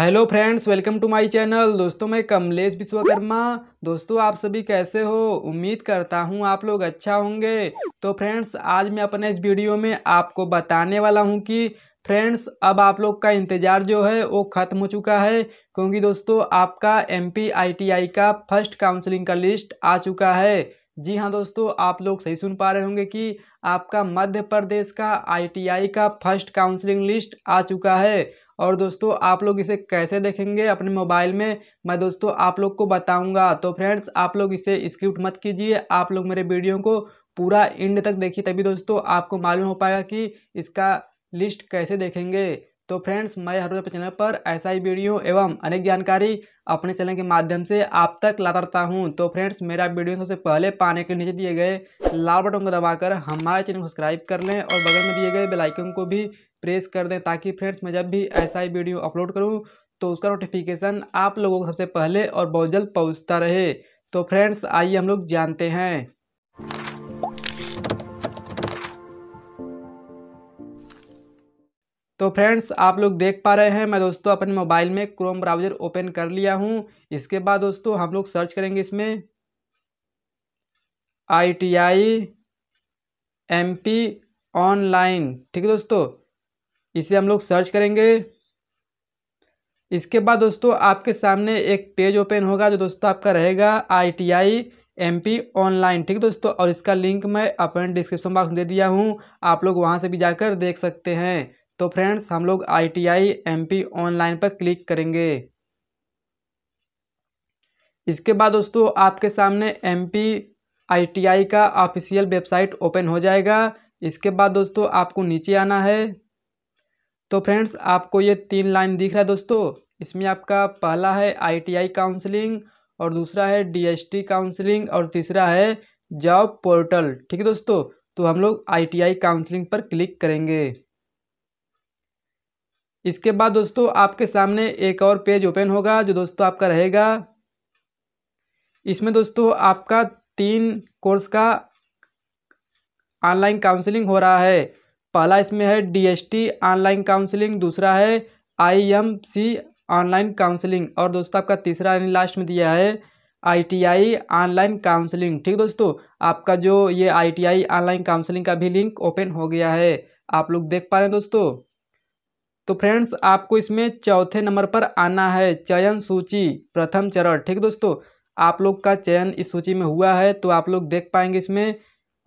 hello friends welcome to my channel दोस्तों मैं कमलेश विश्वकर्मा दोस्तों आप सभी कैसे हो उम्मीद करता हूं आप लोग अच्छा होंगे तो फ्रेंड्स आज मैं अपने इस वीडियो में आपको बताने वाला हूं कि फ्रेंड्स अब आप लोग का इंतज़ार जो है वो ख़त्म हो चुका है क्योंकि दोस्तों आपका M P I T I का फर्स्ट काउंसलिंग का लिस्ट आ चुका है जी हाँ दोस्तों आप लोग सही सुन पा रहे होंगे कि आपका मध्य प्रदेश का आईटीआई का फर्स्ट काउंसलिंग लिस्ट आ चुका है और दोस्तों आप लोग इसे कैसे देखेंगे अपने मोबाइल में मैं दोस्तों आप लोग को बताऊंगा तो फ्रेंड्स आप लोग इसे स्क्रिप्ट मत कीजिए आप लोग मेरे वीडियो को पूरा एंड तक देखिए तभी दोस्तों आपको मालूम हो पाएगा कि इसका लिस्ट कैसे देखेंगे तो फ्रेंड्स मैं हर रोज अपने चैनल पर ऐसा ही वीडियो एवं अनेक जानकारी अपने चैनल के माध्यम से आप तक लाता रहता हूँ तो फ्रेंड्स मेरा वीडियो सबसे पहले पाने के नीचे दिए गए लाल बटन को दबाकर हमारे चैनल को सब्सक्राइब कर लें और बगल में दिए गए बेलाइकन को भी प्रेस कर दें ताकि फ्रेंड्स मैं जब भी ऐसा ही वीडियो अपलोड करूँ तो उसका नोटिफिकेशन आप लोगों को सबसे पहले और बहुत जल्द पहुँचता रहे तो फ्रेंड्स आइए हम लोग जानते हैं तो फ्रेंड्स आप लोग देख पा रहे हैं मैं दोस्तों अपने मोबाइल में क्रोम ब्राउज़र ओपन कर लिया हूँ इसके बाद दोस्तों हम लोग सर्च करेंगे इसमें I T I M P online ठीक है दोस्तों इसे हम लोग सर्च करेंगे इसके बाद दोस्तों आपके सामने एक पेज ओपन होगा जो दोस्तों आपका रहेगा I T I M P online ठीक दोस्तों और इसका लिंक मैं अपने डिस्क्रिप्शन बॉक्स में दे दिया हूँ आप लोग वहाँ से भी जाकर देख सकते हैं तो फ्रेंड्स हम लोग I T I M P online पर क्लिक करेंगे इसके बाद दोस्तों आपके सामने M P I T I का ऑफिशियल वेबसाइट ओपन हो जाएगा इसके बाद दोस्तों आपको नीचे आना है तो फ्रेंड्स आपको ये तीन लाइन दिख रहा है दोस्तों इसमें आपका पहला है आईटीआई काउंसलिंग और दूसरा है डीएसटी काउंसलिंग और तीसरा है जॉब पोर्टल ठीक है दोस्तों तो हम लोग आईटीआई काउंसलिंग पर क्लिक करेंगे इसके बाद दोस्तों आपके सामने एक और पेज ओपन होगा जो दोस्तों आपका रहेगा इसमें दोस्तों आपका तीन कोर्स का ऑनलाइन काउंसलिंग हो रहा है पहला इसमें है डीएसटी ऑनलाइन काउंसलिंग दूसरा है आईएमसी ऑनलाइन काउंसलिंग और दोस्तों आपका तीसरा यानी लास्ट में दिया है आईटीआई ऑनलाइन काउंसलिंग ठीक दोस्तों आपका जो ये आईटीआई ऑनलाइन काउंसलिंग का भी लिंक ओपन हो गया है आप लोग देख पा रहे हैं दोस्तों तो फ्रेंड्स आपको इसमें चौथे नंबर पर आना है चयन सूची प्रथम चरण ठीक दोस्तों आप लोग का चयन इस सूची में हुआ है तो आप लोग देख पाएंगे इसमें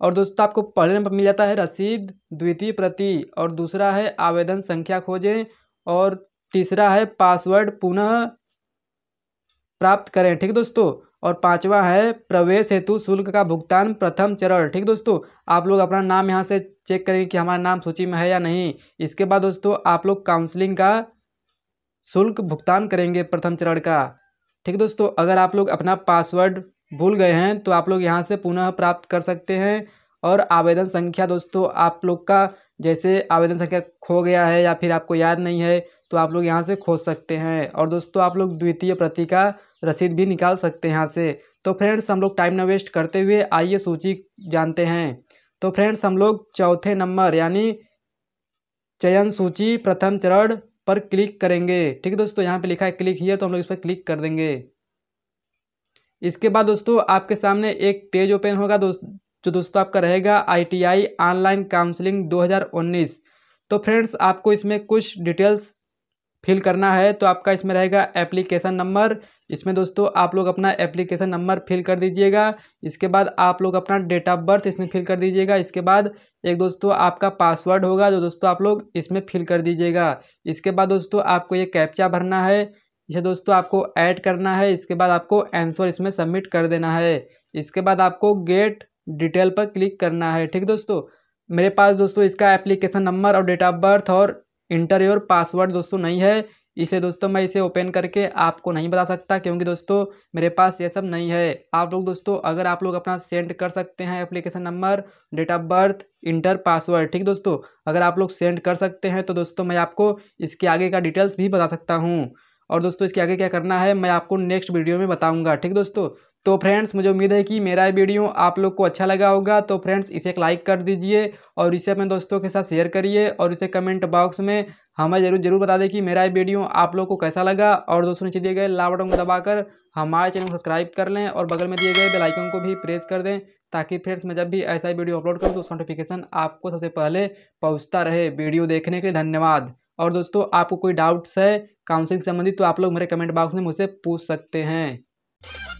और दोस्तों आपको पहले नंबर मिल जाता है रसीद द्वितीय प्रति और दूसरा है आवेदन संख्या खोजें और तीसरा है पासवर्ड पुनः प्राप्त करें ठीक दोस्तों और पाँचवा है प्रवेश हेतु शुल्क का भुगतान प्रथम चरण ठीक दोस्तों आप लोग अपना नाम यहाँ से चेक करेंगे कि हमारा नाम सूची में है या नहीं इसके बाद दोस्तों आप लोग काउंसलिंग का शुल्क भुगतान करेंगे प्रथम चरण का ठीक दोस्तों अगर आप लोग अपना पासवर्ड भूल गए हैं तो आप लोग यहाँ से पुनः प्राप्त कर सकते हैं और आवेदन संख्या दोस्तों आप लोग का जैसे आवेदन संख्या खो गया है या फिर आपको याद नहीं है तो आप लोग यहाँ से खोज सकते हैं और दोस्तों आप लोग द्वितीय प्रति का रसीद भी निकाल सकते हैं यहाँ से तो फ्रेंड्स हम लोग टाइम न वेस्ट करते हुए आइए सूची जानते हैं तो फ्रेंड्स हम लोग चौथे नंबर यानी चयन सूची प्रथम चरण पर क्लिक करेंगे ठीक है दोस्तों यहाँ पे लिखा है क्लिक हियर तो हम लोग इस पर क्लिक कर देंगे इसके बाद दोस्तों आपके सामने एक पेज ओपन होगा दोस्त जो दोस्तों आपका रहेगा आईटीआई ऑनलाइन काउंसलिंग 2019 तो फ्रेंड्स आपको इसमें कुछ डिटेल्स फिल करना है तो आपका इसमें रहेगा एप्लीकेशन नंबर इसमें दोस्तों आप लोग अपना एप्लीकेशन नंबर फिल कर दीजिएगा इसके बाद आप लोग अपना डेट ऑफ बर्थ इसमें फिल कर दीजिएगा इसके बाद एक दोस्तों आपका पासवर्ड होगा जो दोस्तों आप लोग इसमें फिल कर दीजिएगा इसके बाद दोस्तों आपको ये कैप्चा भरना है इसे दोस्तों आपको ऐड करना है इसके बाद आपको आंसर इसमें सबमिट कर देना है इसके बाद आपको गेट डिटेल पर क्लिक करना है ठीक दोस्तों मेरे पास दोस्तों इसका एप्लीकेशन नंबर और डेट ऑफ बर्थ और इंटर और पासवर्ड दोस्तों नहीं है इसलिए दोस्तों मैं इसे ओपन करके आपको नहीं बता सकता क्योंकि दोस्तों मेरे पास ये सब नहीं है आप लोग दोस्तों अगर आप लोग अपना सेंड कर सकते हैं application number date of birth enter password ठीक दोस्तों अगर आप लोग सेंड कर सकते हैं तो दोस्तों मैं आपको इसके आगे का डिटेल्स भी बता सकता हूँ और दोस्तों इसके आगे क्या करना है मैं आपको नेक्स्ट वीडियो में बताऊँगा ठीक दोस्तों तो फ्रेंड्स मुझे उम्मीद है कि मेरा वीडियो आप लोग को अच्छा लगा होगा तो फ्रेंड्स इसे एक लाइक कर दीजिए और इसे अपने दोस्तों के साथ शेयर करिए और इसे कमेंट बॉक्स में हमें जरूर जरूर बता दें कि मेरा ये वीडियो आप लोग को कैसा लगा और दोस्तों नीचे दिए गए लाल बटन को दबाकर हमारे चैनल को सब्सक्राइब कर लें और बगल में दिए गए बेल आइकन को भी प्रेस कर दें ताकि फ्रेंड्स मैं जब भी ऐसा वीडियो अपलोड करूँ तो उसका नोटिफिकेशन आपको सबसे पहले पहुँचता रहे वीडियो देखने के लिए धन्यवाद और दोस्तों आपको कोई डाउट्स है काउंसिलिंग संबंधित तो आप लोग मेरे कमेंट बॉक्स में मुझसे पूछ सकते हैं